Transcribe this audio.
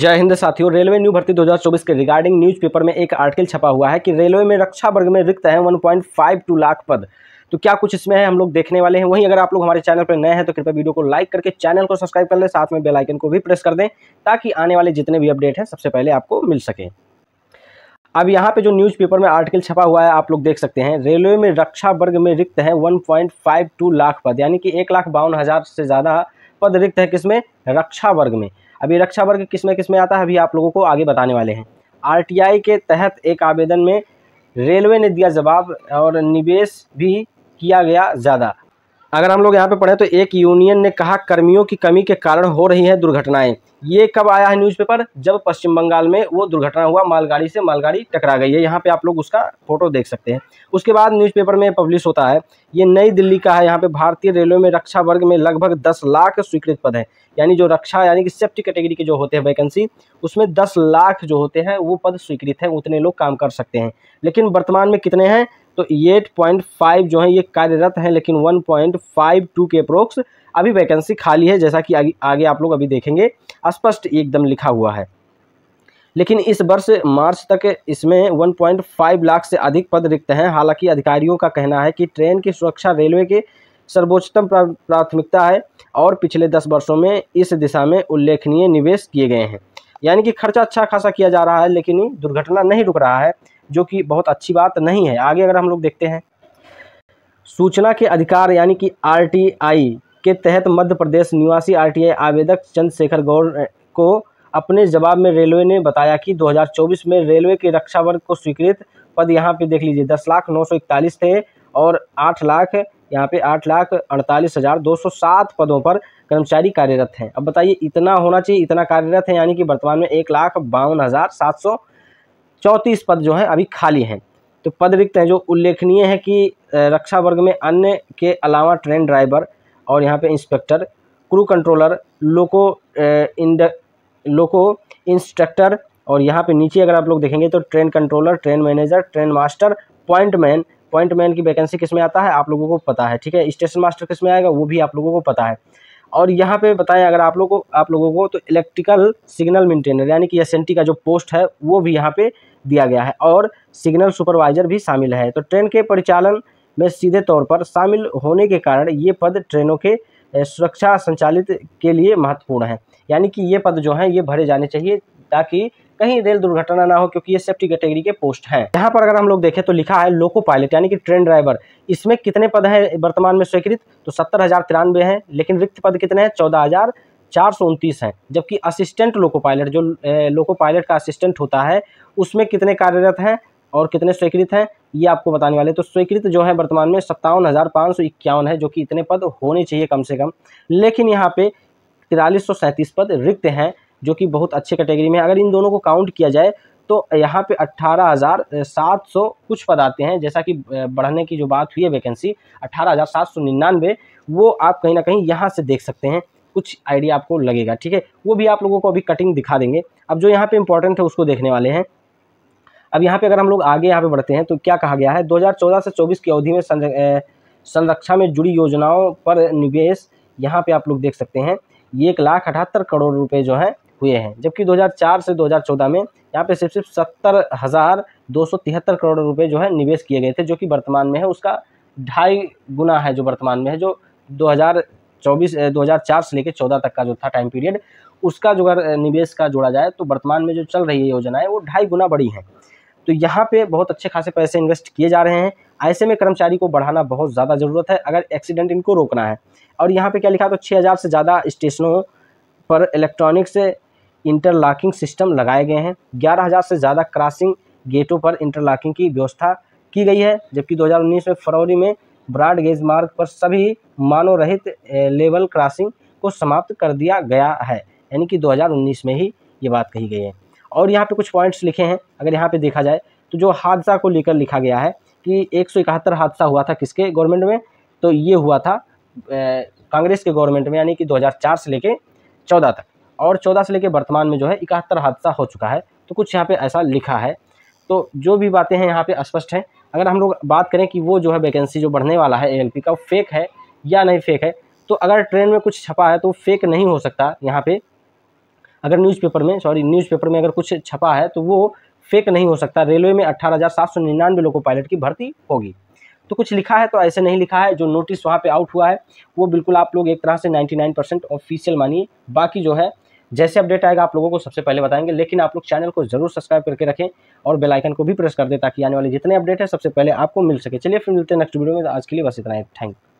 जय हिंद साथियों railway new भर्ती 2024 के रिगार्डिंग न्यूज़पेपर में एक आर्टिकल छपा हुआ है कि रेलवे में रक्षा वर्ग में रिक्त है 1.52 लाख पद तो क्या कुछ इसमें है हम लोग देखने वाले हैं वहीं अगर आप लोग हमारे चैनल पर नए हैं तो कृपया वीडियो को लाइक करके चैनल को सब्सक्राइब कर लें साथ में बेलाइकन को भी प्रेस कर दें ताकि आने वाले जितने भी अपडेट हैं सबसे पहले आपको मिल सके अब यहाँ पे जो न्यूज़पेपर में आर्टिकल छपा हुआ है आप लोग देख सकते हैं रेलवे में रक्षा वर्ग में रिक्त है 1.52 लाख पद यानी कि एक लाख बावन हज़ार से ज़्यादा पद रिक्त है किसमें रक्षा वर्ग में अभी रक्षा वर्ग किस में किस में आता है अभी आप लोगों को आगे बताने वाले हैं आर के तहत एक आवेदन में रेलवे ने दिया जवाब और निवेश भी किया गया ज़्यादा अगर हम लोग यहाँ पे पढ़े तो एक यूनियन ने कहा कर्मियों की कमी के कारण हो रही है दुर्घटनाएं ये कब आया है न्यूज़पेपर जब पश्चिम बंगाल में वो दुर्घटना हुआ मालगाड़ी से मालगाड़ी टकरा गई है यहाँ पे आप लोग उसका फोटो देख सकते हैं उसके बाद न्यूज़पेपर में पब्लिश होता है ये नई दिल्ली का है यहाँ पे भारतीय रेलवे में रक्षा वर्ग में लगभग दस लाख स्वीकृत पद हैं यानी जो रक्षा यानी कि सेफ्टी कैटेगरी के जो होते हैं वैकेंसी उसमें दस लाख जो होते हैं वो पद स्वीकृत हैं उतने लोग काम कर सकते हैं लेकिन वर्तमान में कितने हैं तो एट पॉइंट फाइव जो है ये कार्यरत हैं लेकिन one point five two K approx अभी वैकेंसी खाली है जैसा कि आगे, आगे आप लोग अभी देखेंगे स्पष्ट एकदम लिखा हुआ है लेकिन इस वर्ष मार्च तक इसमें 1.5 लाख से अधिक पद रिक्त हैं हालांकि अधिकारियों का कहना है कि ट्रेन की सुरक्षा रेलवे के सर्वोच्चतम प्राथमिकता है और पिछले दस वर्षों में इस दिशा में उल्लेखनीय निवेश किए गए हैं यानी कि खर्चा अच्छा खासा किया जा रहा है लेकिन दुर्घटना नहीं रुक रहा है जो कि बहुत अच्छी बात नहीं है आगे अगर हम लोग देखते हैं सूचना के अधिकार यानी कि आरटीआई के तहत मध्य प्रदेश निवासी आरटीआई आवेदक चंद्रशेखर गौड़ को अपने जवाब में रेलवे ने बताया कि 2024 में रेलवे के रक्षा वर्ग को स्वीकृत पद यहाँ पे देख लीजिए दस लाख नौ सौ इकतालीस थे और आठ लाख यहाँ पे आठ लाख अड़तालीस हज़ार दो सौ सात पदों पर कर्मचारी कार्यरत हैं अब बताइए इतना होना चाहिए इतना कार्यरत है यानी कि वर्तमान में एक लाख बावन हज़ार सात सौ चौंतीस पद जो है अभी खाली हैं तो पद रिक्त हैं जो उल्लेखनीय है कि रक्षा वर्ग में अन्य के अलावा ट्रेन ड्राइवर और यहाँ पे inspector crew controller loco and loco instructor और यहाँ पे नीचे अगर आप लोग देखेंगे तो train controller train manager train master point man point man की वैकेंसी किस में आता है आप लोगों को पता है ठीक है स्टेशन मास्टर किस में आएगा वो भी आप लोगों को पता है और यहाँ पे बताएं अगर आप लोगों आप लोगों को तो इलेक्ट्रिकल सिग्नल मेंटेनर यानी कि एस का जो पोस्ट है वो भी यहाँ पे दिया गया है और सिग्नल सुपरवाइजर भी शामिल है तो ट्रेन के परिचालन में सीधे तौर पर शामिल होने के कारण ये पद ट्रेनों के सुरक्षा संचालित के लिए महत्वपूर्ण है यानी कि ये पद जो हैं ये भरे जाने चाहिए ताकि कहीं रेल दुर्घटना ना हो क्योंकि ये सेफ्टी कैटेगरी के पोस्ट है यहाँ पर अगर हम लोग देखें तो लिखा है लोको पायलट यानी कि ट्रेन ड्राइवर इसमें कितने पद हैं वर्तमान में स्वीकृत तो सत्तर हज़ार तिरानवे हैं लेकिन रिक्त पद कितने हैं चौदह हज़ार चार सौ उनतीस हैं जबकि असिस्टेंट लोको पायलट जो लोको पायलट का असिस्टेंट होता है उसमें कितने कार्यरत हैं और कितने स्वीकृत हैं ये आपको बताने वाले तो स्वीकृत जो है वर्तमान में सत्तावन हज़ार पाँच सौ इक्यावन है जो कि इतने पद होने चाहिए कम से कम लेकिन यहाँ पे तिरालीस सौ सैंतीस पद रिक्त हैं जो कि बहुत अच्छे कैटेगरी में अगर इन दोनों को काउंट किया जाए तो यहाँ पे अट्ठारह हज़ार सात सौ कुछ पद आते हैं जैसा कि बढ़ने की जो बात हुई है वैकेंसी अट्ठारह हज़ार सात सौ निन्यानवे वो आप कहीं ना कहीं यहाँ से देख सकते हैं कुछ आइडिया आपको लगेगा ठीक है वो भी आप लोगों को अभी कटिंग दिखा देंगे अब जो यहाँ पे इंपॉर्टेंट है उसको देखने वाले हैं अब यहाँ पे अगर हम लोग आगे यहाँ पे बढ़ते हैं तो क्या कहा गया है दो से चौबीस की अवधि में संरक्षा में जुड़ी योजनाओं पर निवेश यहाँ पे आप लोग देख सकते हैं एक लाख अठहत्तर करोड़ रुपये जो है हुए हैं जबकि 2004 से 2014 में यहाँ पे सिर्फ सिर्फ सत्तर हज़ार दो सौ तिहत्तर करोड़ रुपए जो है निवेश किए गए थे जो कि वर्तमान में है उसका ढाई गुना है जो वर्तमान में है जो 2024 2004 से लेकर चौदह तक का जो था टाइम पीरियड उसका जो अगर निवेश का जोड़ा जाए तो वर्तमान में जो चल रही है योजनाएँ वो ढाई गुना बड़ी है तो यहाँ पे बहुत अच्छे खासे पैसे इन्वेस्ट किए जा रहे हैं ऐसे में कर्मचारी को बढ़ाना बहुत ज़्यादा ज़रूरत है अगर एक्सीडेंट इनको रोकना है और यहाँ पे क्या लिखा तो 6000 से ज़्यादा स्टेशनों पर इलेक्ट्रॉनिक्स इंटरलॉकिंग सिस्टम लगाए गए हैं ग्यारह हज़ार से ज़्यादा क्रॉसिंग गेटों पर इंटरलॉकिंग की व्यवस्था की गई है जबकि 2019 में फरवरी में ब्रॉड गेज मार्ग पर सभी मानव रहित लेवल क्रॉसिंग को समाप्त कर दिया गया है यानी कि 2019 में ही ये बात कही गई है और यहाँ पे कुछ पॉइंट्स लिखे हैं अगर यहाँ पर देखा जाए तो जो हादसा को लेकर लिखा गया है कि एक हादसा हुआ था किसके गवर्नमेंट में तो ये हुआ था कांग्रेस के गवर्नमेंट में यानी कि 2004 से लेके 14 तक और चौदह से लेकर वर्तमान में जो है इकहत्तर हादसा हो चुका है तो कुछ यहाँ पर ऐसा लिखा है तो जो भी बातें हैं यहाँ पर स्पष्ट हैं अगर हम लोग बात करें कि वो जो है वैकेंसी जो बढ़ने वाला है ए का फेक है या नहीं फेक है तो अगर ट्रेन में कुछ छपा है तो फेक नहीं हो सकता यहाँ पे अगर न्यूज़पेपर में सॉरी न्यूज़पेपर में अगर कुछ छपा है तो वो फेक नहीं हो सकता रेलवे में अट्ठारह हज़ार सात सौ निन्यानवे लोगों पायलट की भर्ती होगी तो कुछ लिखा है तो ऐसे नहीं लिखा है जो नोटिस वहाँ पे आउट हुआ है वो बिल्कुल आप लोग एक तरह से नाइन्टी परसेंट ऑफिशियल मानिए बाकी जो है जैसे अपडेट आएगा आप लोगों को सबसे पहले बताएंगे लेकिन आप लोग चैनल को जरूर सब्सक्राइब करके रखें और आइकन को भी प्रेस कर दें ताकि आने वाले जितने अपडेट है सबसे पहले आपको मिल सके चलिए फिर मिलते हैं नेक्स्ट वीडियो में आज के लिए बस इतना ही थैंक